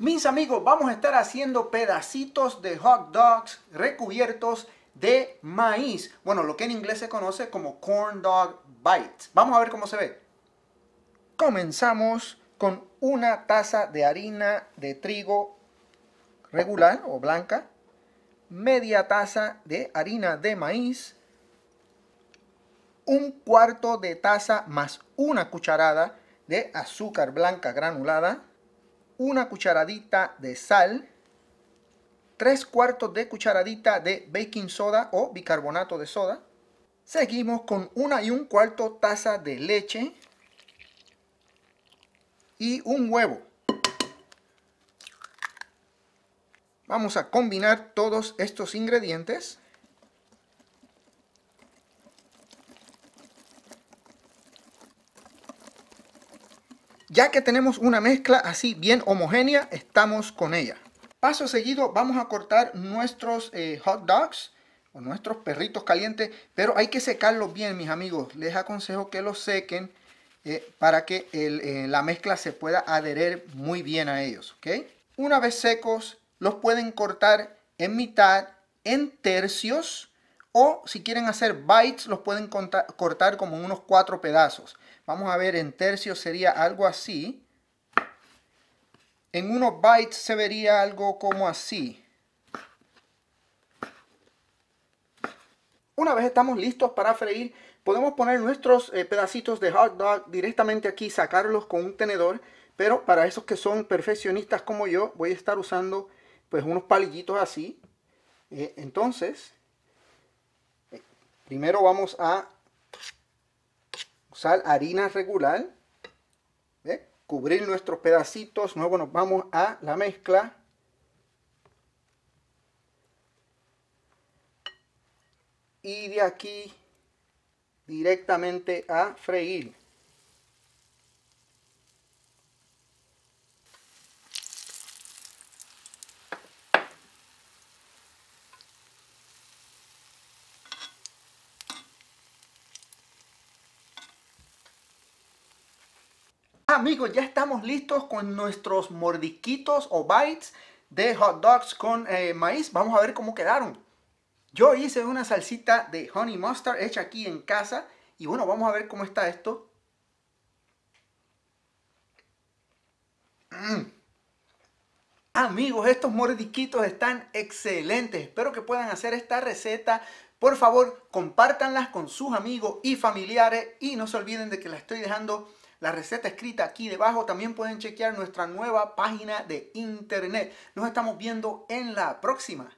Mis amigos, vamos a estar haciendo pedacitos de hot dogs recubiertos de maíz. Bueno, lo que en inglés se conoce como corn dog bites. Vamos a ver cómo se ve. Comenzamos con una taza de harina de trigo regular o blanca, media taza de harina de maíz, un cuarto de taza más una cucharada de azúcar blanca granulada, una cucharadita de sal, Tres cuartos de cucharadita de baking soda o bicarbonato de soda. Seguimos con una y un cuarto taza de leche y un huevo. Vamos a combinar todos estos ingredientes. Ya que tenemos una mezcla así bien homogénea, estamos con ella. Paso seguido vamos a cortar nuestros eh, hot dogs o nuestros perritos calientes, pero hay que secarlos bien mis amigos. Les aconsejo que los sequen eh, para que eh, la mezcla se pueda adherir muy bien a ellos. Una vez secos, los pueden cortar en mitad, en tercios o si quieren hacer bytes, los pueden cortar como en unos cuatro pedazos. Vamos a ver, en tercios sería algo así. En unos bytes se vería algo como así. Una vez estamos listos para freír, podemos poner nuestros eh, pedacitos de hot dog directamente aquí, sacarlos con un tenedor. Pero para esos que son perfeccionistas como yo, voy a estar usando pues unos palillitos así. Eh, entonces, Primero vamos a usar harina regular. Cubrir nuestros pedacitos. Luego nos vamos a la mezcla. Y de aquí directamente a freír. Amigos, ya estamos listos con nuestros mordiquitos o bites de hot dogs con eh, maíz. Vamos a ver cómo quedaron. Yo hice una salsita de honey mustard hecha aquí en casa. Y bueno, vamos a ver cómo está esto. Mm. Amigos, estos mordiquitos están excelentes. Espero que puedan hacer esta receta. Por favor, compártanlas con sus amigos y familiares. Y no se olviden de que la estoy dejando la receta escrita aquí debajo. También pueden chequear nuestra nueva página de internet. Nos estamos viendo en la próxima.